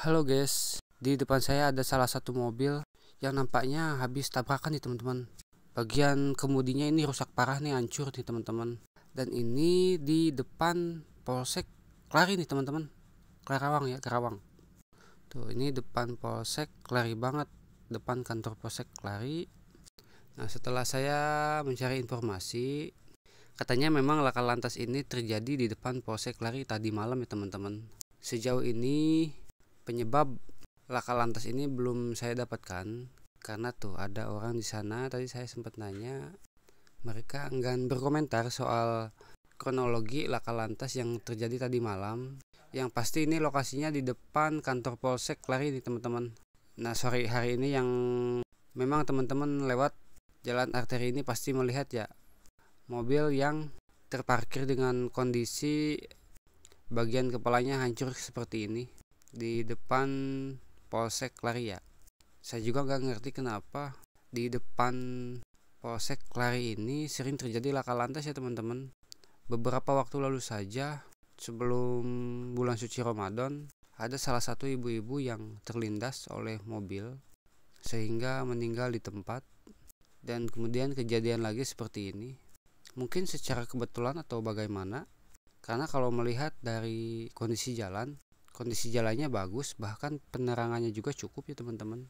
Halo guys, di depan saya ada salah satu mobil yang nampaknya habis tabrakan nih teman-teman. Bagian kemudinya ini rusak parah nih, hancur nih teman-teman. Dan ini di depan Polsek Klari nih teman-teman. Klarawang ya, Karawang. Tuh, ini depan Polsek Klari banget, depan kantor Polsek Klari. Nah, setelah saya mencari informasi, katanya memang laka lantas ini terjadi di depan Polsek Klari tadi malam ya teman-teman. Sejauh ini penyebab laka lantas ini belum saya dapatkan karena tuh ada orang di sana tadi saya sempat nanya mereka enggan berkomentar soal kronologi laka lantas yang terjadi tadi malam yang pasti ini lokasinya di depan kantor polsek lari nih teman-teman nah sorry hari ini yang memang teman-teman lewat jalan arteri ini pasti melihat ya mobil yang terparkir dengan kondisi bagian kepalanya hancur seperti ini di depan Polsek Laria. Saya juga gak ngerti kenapa di depan Polsek Lari ini sering terjadi laka lantas ya teman-teman. Beberapa waktu lalu saja sebelum bulan suci Ramadan ada salah satu ibu-ibu yang terlindas oleh mobil sehingga meninggal di tempat dan kemudian kejadian lagi seperti ini. Mungkin secara kebetulan atau bagaimana? Karena kalau melihat dari kondisi jalan kondisi jalannya bagus bahkan penerangannya juga cukup ya teman-teman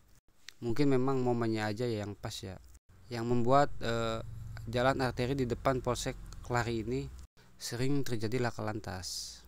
mungkin memang momennya aja ya yang pas ya yang membuat eh, jalan arteri di depan polsek Klari ini sering terjadi laka lantas